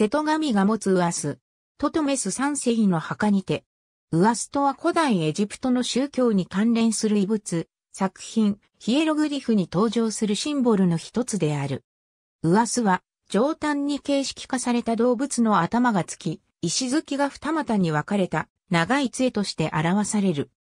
瀬戸神が持つウアス、トトメス三世の墓にて、ウアスとは古代エジプトの宗教に関連する遺物、作品、ヒエログリフに登場するシンボルの一つである。ウアスは、上端に形式化された動物の頭がつき、石突きが二股に分かれた長い杖として表される。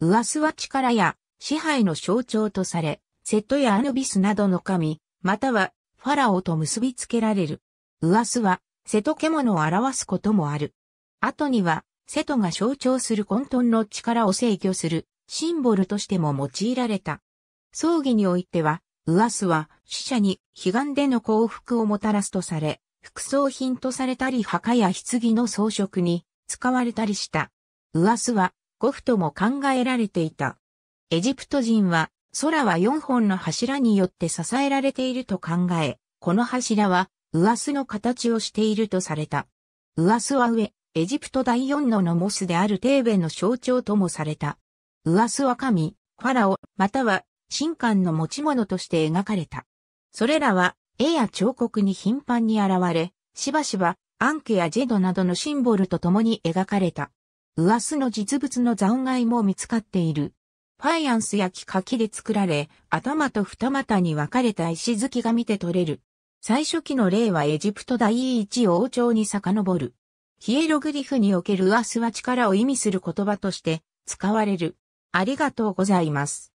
ウアスは力や支配の象徴とされ、セットやアヌビスなどの神、またはファラオと結びつけられる。ウアスは瀬戸獣を表すこともある。後には、瀬戸が象徴する混沌の力を制御するシンボルとしても用いられた。葬儀においては、アスは死者に悲願での幸福をもたらすとされ、副葬品とされたり墓や棺の装飾に使われたりした。アスは五夫とも考えられていた。エジプト人は空は四本の柱によって支えられていると考え、この柱は上巣の形をしているとされた。上巣は上、エジプト第四のノモスであるテーベの象徴ともされた。上巣は神、ファラオ、または神官の持ち物として描かれた。それらは絵や彫刻に頻繁に現れ、しばしばアンケやジェドなどのシンボルと共に描かれた。上巣の実物の残骸も見つかっている。ファイアンスや木かきで作られ、頭と二股に分かれた石突きが見て取れる。最初期の例はエジプト第一王朝に遡る。ヒエログリフにおけるアスは力を意味する言葉として使われる。ありがとうございます。